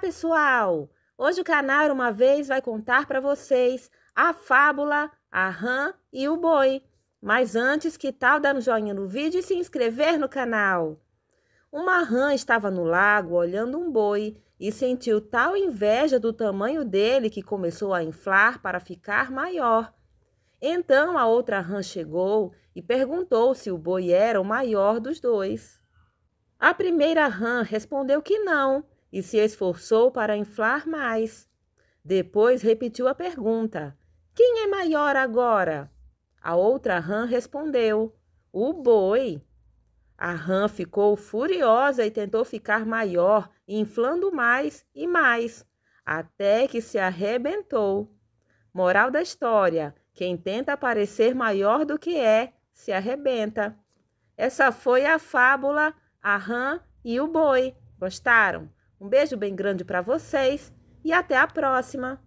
pessoal! Hoje o canal Uma Vez vai contar para vocês a fábula, a rã e o boi. Mas antes, que tal dar um joinha no vídeo e se inscrever no canal? Uma rã estava no lago olhando um boi e sentiu tal inveja do tamanho dele que começou a inflar para ficar maior. Então a outra rã chegou e perguntou se o boi era o maior dos dois. A primeira rã respondeu que não e se esforçou para inflar mais. Depois repetiu a pergunta: Quem é maior agora? A outra rã respondeu: O boi. A rã ficou furiosa e tentou ficar maior, inflando mais e mais, até que se arrebentou. Moral da história: quem tenta parecer maior do que é, se arrebenta. Essa foi a fábula A Rã e o Boi. Gostaram? Um beijo bem grande para vocês e até a próxima!